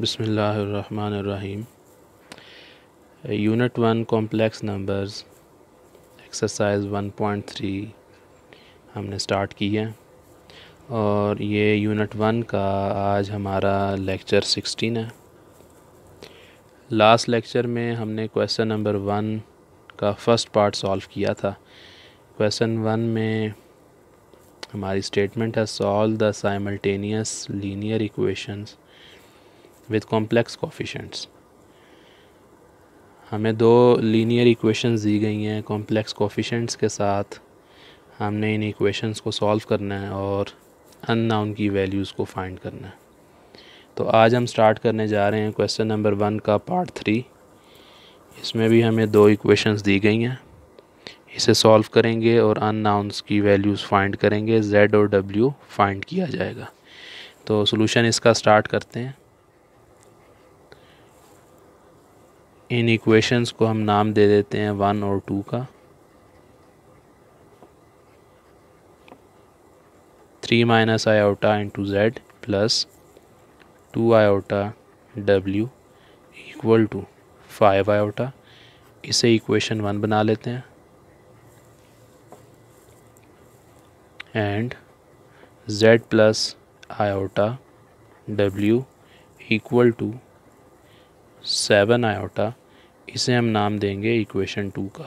बसमीम unit one complex numbers exercise 1.3 हमने start की है और ये यूनिट वन का आज हमारा लेक्चर 16 है लास्ट लेक्चर में हमने क्वेश्चन नंबर वन का फर्स्ट पार्ट सॉल्व किया था क्वेश्चन वन में हमारी स्टेटमेंट है solve the simultaneous linear equations with complex coefficients हमें दो लीनियर इक्वेशंस दी गई हैं कॉम्प्लेक्स कोफिशेंट्स के साथ हमने इन इक्वेशंस को सॉल्व करना है और अननाउन की वैल्यूज़ को फाइंड करना है तो आज हम स्टार्ट करने जा रहे हैं क्वेश्चन नंबर वन का पार्ट थ्री इसमें भी हमें दो इक्वेशंस दी गई हैं इसे सॉल्व करेंगे और अननाउंस की वैल्यूज़ फाइंड करेंगे जेड और डब्ल्यू फाइंड किया जाएगा तो सोलूशन इसका स्टार्ट करते हैं इन इक्वेशंस को हम नाम दे देते हैं वन और टू का three minus iota into Z plus two iota W equal to five iota इसे इक्वेशन वन बना लेते हैं and Z plus iota W equal to seven iota इसे हम नाम देंगे इक्वेशन टू का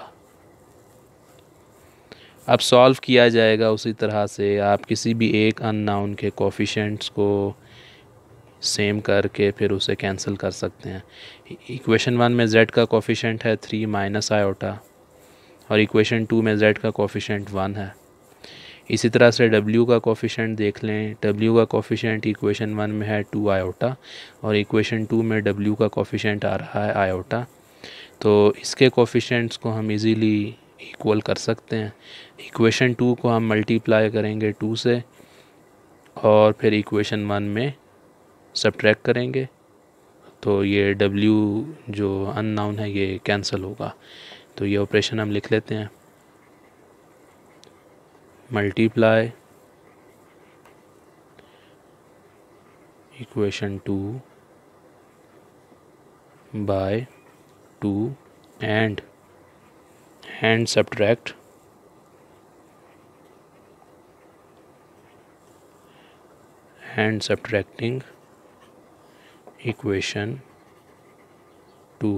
अब सॉल्व किया जाएगा उसी तरह से आप किसी भी एक अननाउन के कोफिशेंट्स को सेम करके फिर उसे कैंसिल कर सकते हैं इक्वेशन वन में जेड का कोफिशेंट है थ्री माइनस आयोटा और इक्वेशन टू में जेड का कोफिशेंट वन है इसी तरह से W का कोफिशेंट देख लें W का कोफिशेंट इक्वेशन वन में है टू आयोटा और इक्वेशन टू में W का कोफिशेंट आ रहा है आयोटा तो इसके कोफिशेंट्स को हम इजीली इक्वल कर सकते हैं इक्वेशन टू को हम मल्टीप्लाई करेंगे टू से और फिर इक्वेशन वन में सब्ट्रैक करेंगे तो ये W जो अन है ये कैंसिल होगा तो ये ऑपरेशन हम लिख लेते हैं multiply equation 2 by 2 and and subtract and subtracting equation 2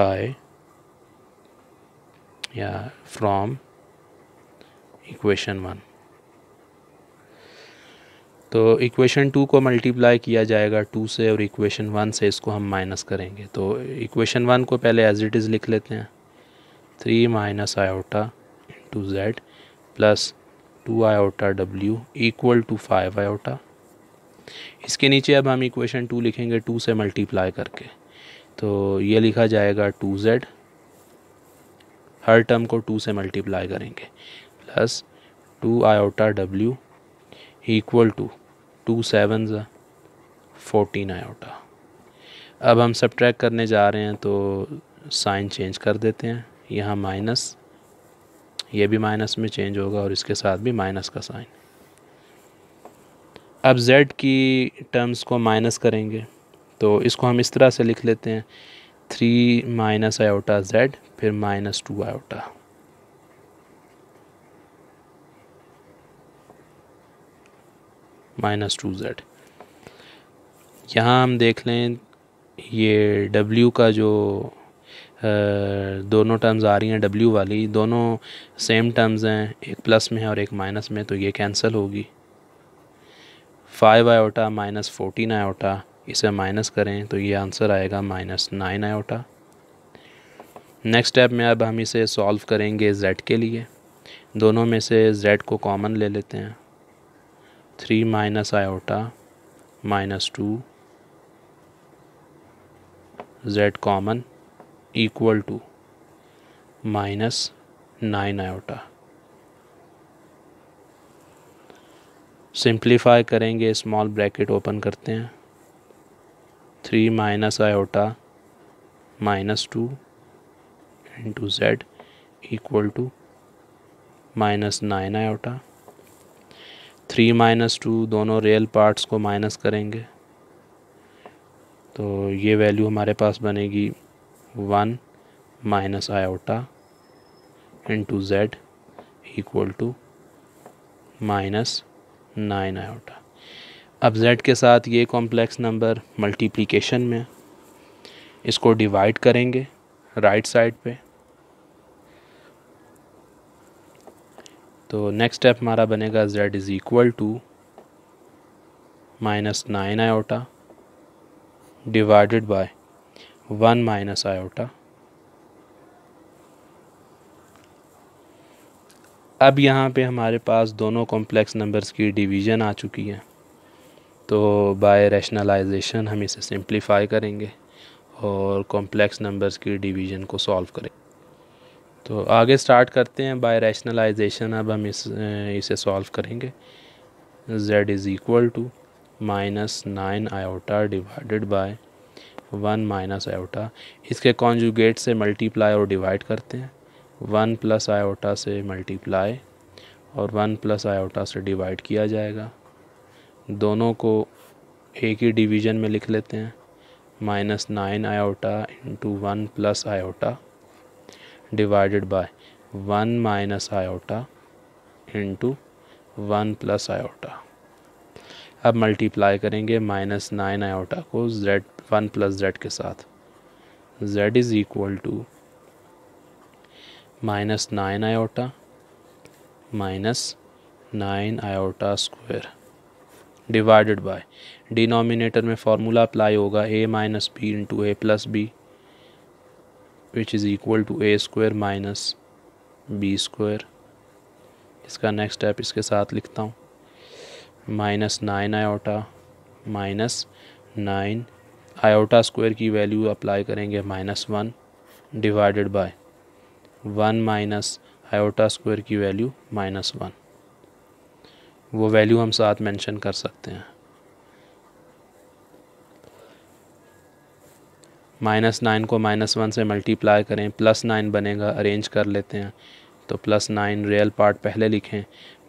by yeah from equation one तो इक्वेशन टू को मल्टीप्लाई किया जाएगा टू से और इक्वेशन वन से इसको हम माइनस करेंगे तो इक्वेशन वन को पहले एज इट इज़ लिख लेते हैं three minus iota two Z plus two iota W equal to five iota इसके नीचे अब हम इक्वेशन टू लिखेंगे टू से मल्टीप्लाई करके तो ये लिखा जाएगा टू जेड हर टर्म को टू से मल्टीप्लाई करेंगे plus two iota W equal to two seven ज़ा फोर्टीन आयोटा अब हम सब ट्रैक करने जा रहे हैं तो साइन चेंज कर देते हैं यहाँ माइनस ये भी माइनस में चेंज होगा और इसके साथ भी माइनस का साइन अब जेड की टर्म्स को माइनस करेंगे तो इसको हम इस तरह से लिख लेते हैं थ्री माइनस आयोटा जेड फिर minus two iota minus two Z यहाँ हम देख लें ये डब्ल्यू का जो दोनों टर्म्स आ रही हैं डब्ल्यू वाली दोनों सेम टर्म्स हैं एक प्लस में है और एक माइनस में तो ये कैंसिल होगी five iota minus fourteen iota इसे माइनस करें तो ये आंसर आएगा minus nine iota next step में अब हम इसे सॉल्व करेंगे जेड के लिए दोनों में से जेड को कॉमन ले लेते हैं three minus iota minus two Z common equal to minus nine iota simplify करेंगे स्मॉल ब्रैकेट ओपन करते हैं three minus iota minus two into Z equal to minus nine iota three minus two दोनों real parts को minus करेंगे तो ये value हमारे पास बनेगी one minus iota into Z equal to minus nine iota अब z के साथ ये कॉम्प्लेक्स नंबर मल्टीप्लिकेशन में इसको डिवाइड करेंगे राइट साइड पे तो नेक्स्ट स्टेप हमारा बनेगा z is equal to minus nine iota divided by one minus iota अब यहाँ पे हमारे पास दोनों कॉम्प्लेक्स नंबर्स की डिवीज़न आ चुकी है तो बाय रैशनलाइजेशन हम इसे सिंप्लीफाई करेंगे और कॉम्प्लेक्स नंबर्स की डिवीज़न को सॉल्व करेंगे तो आगे स्टार्ट करते हैं बाय रैशनलाइजेशन अब हम इस इसे सॉल्व करेंगे z is equal to minus nine iota divided by one minus iota इसके कॉन्जुगेट से मल्टीप्लाई और डिवाइड करते हैं वन प्लस आयोटा से मल्टीप्लाई और वन प्लस आयोटा से डिवाइड किया जाएगा दोनों को एक ही डिवीजन में लिख लेते हैं minus nine iota into one plus iota divided by one minus iota into one plus iota अब मल्टीप्लाई करेंगे माइनस नाइन आयोटा को जेड वन प्लस जेड के साथ Z is equal to minus nine iota minus nine iota square divided by denominator में formula apply होगा A minus B into A plus B which is equal to A square minus B square इसका next step इसके साथ लिखता हूँ minus nine iota minus nine iota square की value apply करेंगे minus one divided by one minus iota square की value minus one वो value हम साथ मेंशन कर सकते हैं माइनस नाइन को माइनस वन से मल्टीप्लाई करें प्लस नाइन बनेगा अरेंज कर लेते हैं तो प्लस नाइन रियल पार्ट पहले लिखें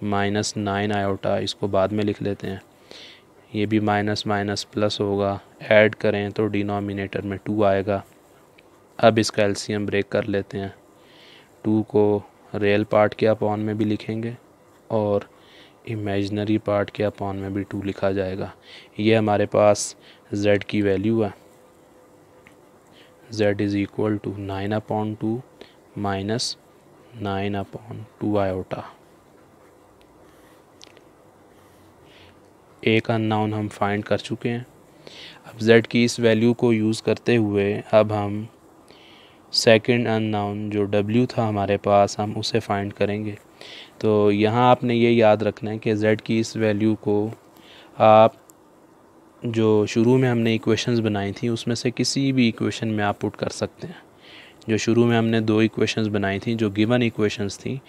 माइनस नाइन आयोटा इसको बाद में लिख लेते हैं ये भी माइनस माइनस प्लस होगा ऐड करें तो डिनोमिनेटर में टू आएगा अब इसका एलसीएम ब्रेक कर लेते हैं टू को रियल पार्ट के अपॉन में भी लिखेंगे और इमेजनरी पार्ट के अपॉन में भी टू लिखा जाएगा ये हमारे पास जेड की वैल्यू है z is equal to 9 upon 2 minus 9 upon 2 iota एक अननाउन हम फाइंड कर चुके हैं अब z की इस वैल्यू को यूज़ करते हुए अब हम सेकंड अननाउन जो w था हमारे पास हम उसे फाइंड करेंगे तो यहाँ आपने ये याद रखना है कि z की इस वैल्यू को आप जो शुरू में हमने इक्वेशंस बनाई थी उसमें से किसी भी इक्वेशन में आप पुट कर सकते हैं जो शुरू में हमने दो इक्वेशंस बनाई थी जो गिवन इक्वेशंस थी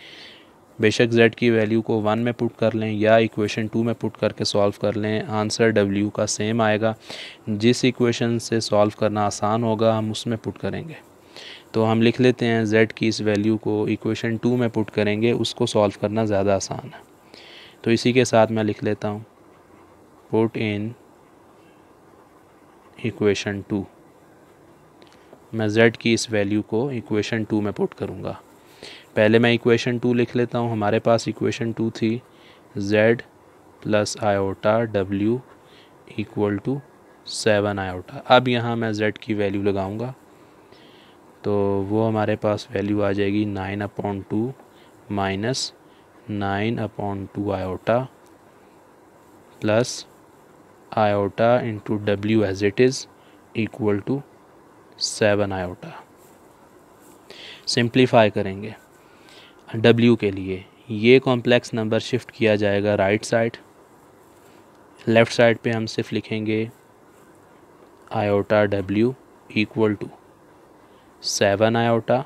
बेशक z की वैल्यू को वन में पुट कर लें या इक्वेशन टू में पुट करके सॉल्व कर लें आंसर w का सेम आएगा जिस इक्वेशन से सॉल्व करना आसान होगा हम उसमें पुट करेंगे तो हम लिख लेते हैं z की इस वैल्यू को इक्वेशन टू में पुट करेंगे उसको सॉल्व करना ज़्यादा आसान है तो इसी के साथ मैं लिख लेता हूँ पुट इन इक्वेशन टू मैं जेड की इस वैल्यू को इक्वेशन टू में पुट करूँगा पहले मैं इक्वेशन टू लिख लेता हूँ हमारे पास इक्वेशन टू थी Z plus iota W equal to seven iota अब यहाँ मैं जेड की वैल्यू लगाऊँगा तो वो हमारे पास वैल्यू आ जाएगी nine upon two minus nine upon two iota plus iota into w as it is equal to seven iota simplify करेंगे w के लिए ये कॉम्प्लेक्स नंबर शिफ्ट किया जाएगा राइट साइड लेफ़्ट साइड पे हम सिर्फ लिखेंगे iota w equal to seven iota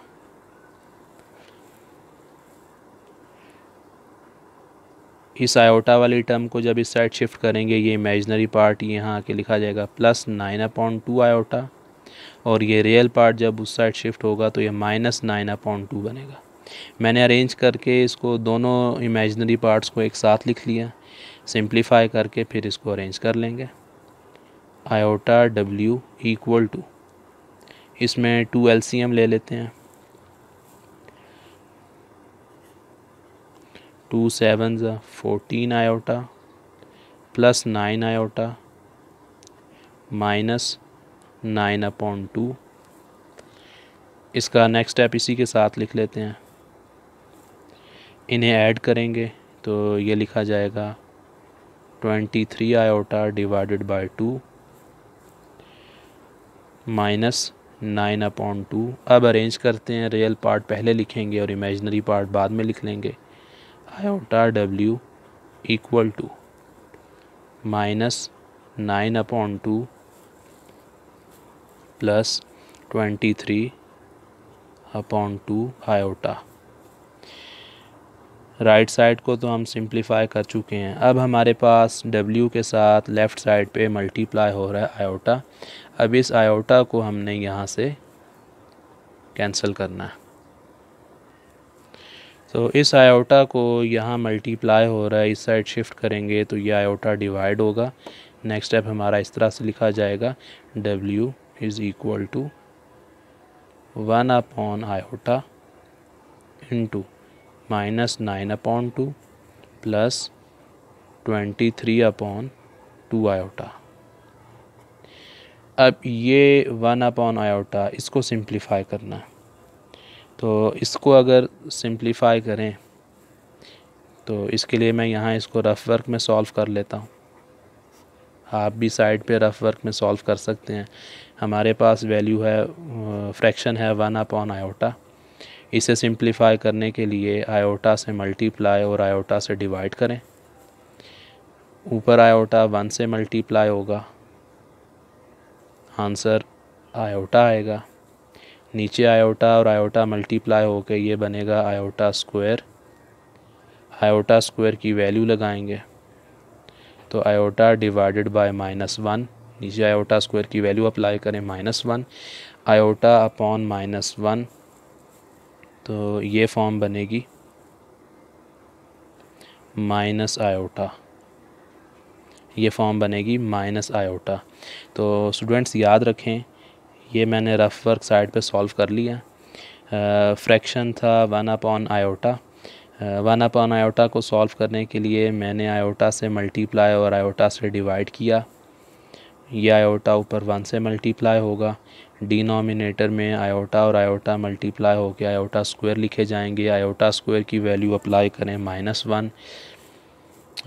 इस आयोटा वाली टर्म को जब इस साइड शिफ्ट करेंगे ये इमेजनरी पार्ट यहाँ आके लिखा जाएगा plus nine upon two iota और ये रियल पार्ट जब उस साइड शिफ्ट होगा तो ये माइनस नाइन अपॉइंट टू बनेगा मैंने अरेंज करके इसको दोनों इमेजनरी पार्ट्स को एक साथ लिख लिया सिंप्लीफाई करके फिर इसको अरेंज कर लेंगे आयोटा डब्ल्यू इक्वल टू इसमें टू एलसीएम ले लेते हैं टू सेवन ज़ा fourteen iota plus nine iota minus nine upon two इसका नेक्स्ट स्टेप इसी के साथ लिख लेते हैं इन्हें ऐड करेंगे तो ये लिखा जाएगा twenty three iota divided by two minus nine upon two अब अरेंज करते हैं रियल पार्ट पहले लिखेंगे और इमेजनरी पार्ट बाद में लिख लेंगे iota W equal to minus nine upon two plus twenty three upon two iota right side को तो हम सिंप्लीफाई कर चुके हैं अब हमारे पास डब्ल्यू के साथ लेफ़्ट साइड पे मल्टीप्लाई हो रहा है आयोटा अब इस आयोटा को हमने यहाँ से कैंसिल करना है तो इस आयोटा को यहाँ मल्टीप्लाई हो रहा है इस साइड शिफ्ट करेंगे तो ये आयोटा डिवाइड होगा नेक्स्ट स्टेप हमारा इस तरह से लिखा जाएगा W is equal to one upon iota in two minus nine upon two plus twenty three upon two iota अब ये वन अपॉन आयोटा इसको सिंप्लीफाई करना है तो इसको अगर सिंप्लीफाई करें तो इसके लिए मैं यहाँ इसको रफ़ वर्क में सॉल्व कर लेता हूँ आप भी साइड पे रफ़ वर्क में सॉल्व कर सकते हैं हमारे पास वैल्यू है फ्रैक्शन है वन अपॉन आयोटा इसे सिंप्लीफाई करने के लिए आयोटा से मल्टीप्लाई और आयोटा से डिवाइड करें ऊपर आयोटा वन से मल्टीप्लाई होगा आंसर आयोटा आएगा नीचे आयोटा और आयोटा मल्टीप्लाई होकर ये बनेगा आयोटा स्क्वायर आयोटा स्क्वायर की वैल्यू लगाएंगे तो iota divided by minus one नीचे आयोटा स्क्वायर की वैल्यू अप्लाई करें minus one iota upon minus one तो ये फॉर्म बनेगी माइनस आयोटा ये फॉर्म बनेगी माइनस आयोटा तो स्टूडेंट्स याद रखें ये मैंने रफ़ वर्क साइड पे सॉल्व कर लिया फ्रैक्शन था one upon iota one upon iota को सॉल्व करने के लिए मैंने आयोटा से मल्टीप्लाई और आयोटा से डिवाइड किया ये आयोटा ऊपर वन से मल्टीप्लाई होगा डिनोमिनेटर में आयोटा और आयोटा मल्टीप्लाई होकर आयोटा स्क्वायर लिखे जाएंगे आयोटा स्क्वायर की वैल्यू अप्लाई करें माइनस वन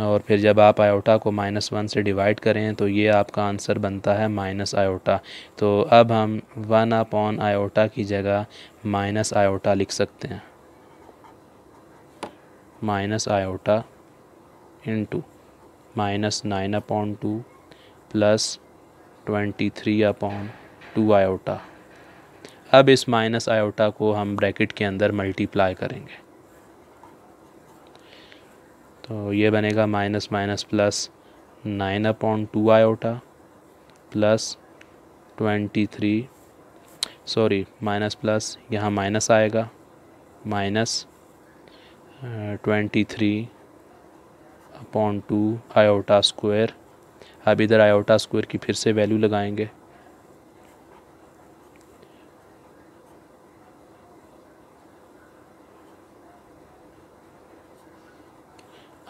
और फिर जब आप आयोटा को माइनस वन से डिवाइड करें तो ये आपका आंसर बनता है माइनस आयोटा तो अब हम वन अपॉन आयोटा की जगह माइनस आयोटा लिख सकते हैं minus iota two minus nine upon two plus twenty three upon two iota अब इस माइनस आयोटा को हम ब्रैकेट के अंदर मल्टीप्लाई करेंगे तो ये बनेगा minus minus plus nine upon two iota plus twenty three sorry minus plus यहाँ माइनस आएगा minus twenty three upon two iota square अब इधर आयोटा स्क्वायर की फिर से वैल्यू लगाएंगे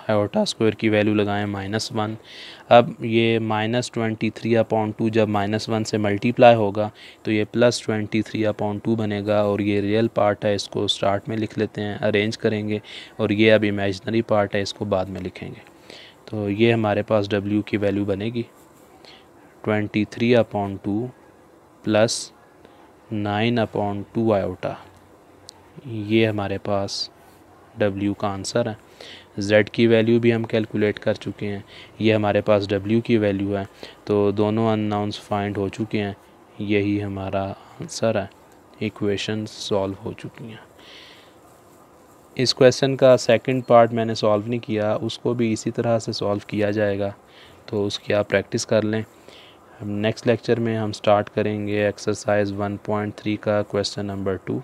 आयोटा स्क्वायर की वैल्यू लगाएं माइनस वन अब ये minus twenty three upon two जब माइनस वन से मल्टीप्लाई होगा तो ये plus twenty three upon two बनेगा और ये रियल पार्ट है इसको स्टार्ट में लिख लेते हैं अरेंज करेंगे और ये अब इमेजनरी पार्ट है इसको बाद में लिखेंगे तो ये हमारे पास डब्ल्यू की वैल्यू बनेगी twenty three upon two plus nine upon two iota ये हमारे पास डब्ल्यू का आंसर है z की वैल्यू भी हम कैलकुलेट कर चुके हैं ये हमारे पास w की वैल्यू है तो दोनों अननाउंस फाइंड हो चुके हैं यही हमारा आंसर है इक्वेशन सॉल्व हो चुकी हैं इस क्वेश्चन का सेकंड पार्ट मैंने सॉल्व नहीं किया उसको भी इसी तरह से सॉल्व किया जाएगा तो उसकी आप प्रैक्टिस कर लें नेक्स्ट लेक्चर में हम स्टार्ट करेंगे एक्सरसाइज थ्री का क्वेश्चन नंबर टू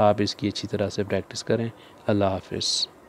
आप इसकी अच्छी तरह से प्रैक्टिस करें अल्लाह हाफिज़